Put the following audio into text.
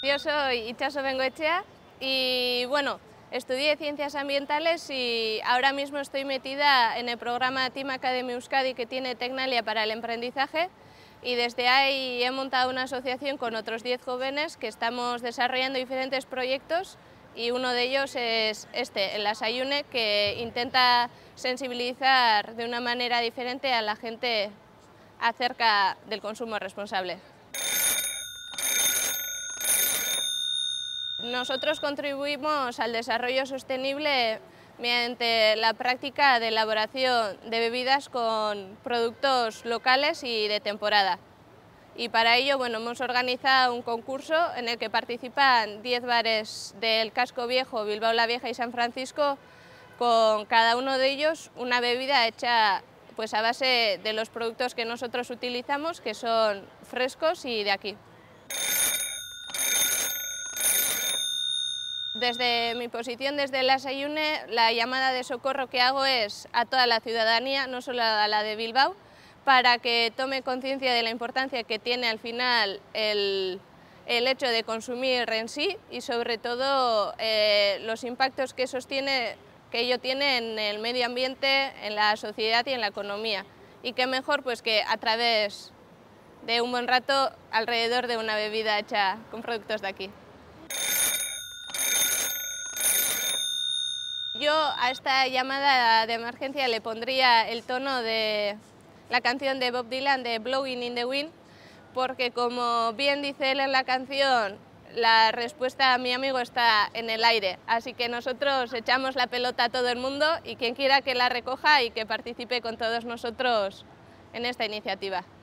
Yo soy Itxaso Bengoetxea y bueno, estudié Ciencias Ambientales y ahora mismo estoy metida en el programa Team Academy Euskadi que tiene Tecnalia para el emprendizaje y desde ahí he montado una asociación con otros 10 jóvenes que estamos desarrollando diferentes proyectos y uno de ellos es este, el Asayune, que intenta sensibilizar de una manera diferente a la gente acerca del consumo responsable. Nosotros contribuimos al desarrollo sostenible mediante la práctica de elaboración de bebidas con productos locales y de temporada. Y para ello hemos organizado un concurso en el que participan 10 bares del Casco Viejo, Bilbao la Vieja y San Francisco, con cada uno de ellos una bebida hecha pues, a base de los productos que nosotros utilizamos, que son frescos y de aquí. Desde mi posición, desde la SAYUNE, la llamada de socorro que hago es a toda la ciudadanía, no solo a la de Bilbao, para que tome conciencia de la importancia que tiene al final el, hecho de consumir en sí y sobre todo eh, los impactos que, sostiene, que ello tiene en el medio ambiente, en la sociedad y en la economía. Y qué mejor pues que a través de un buen rato alrededor de una bebida hecha con productos de aquí. Yo a esta llamada de emergencia le pondría el tono de la canción de Bob Dylan de Blowing in the Wind, porque como bien dice él en la canción, la respuesta a mi amigo está en el aire, así que nosotros echamos la pelota a todo el mundo y quien quiera que la recoja y que participe con todos nosotros en esta iniciativa.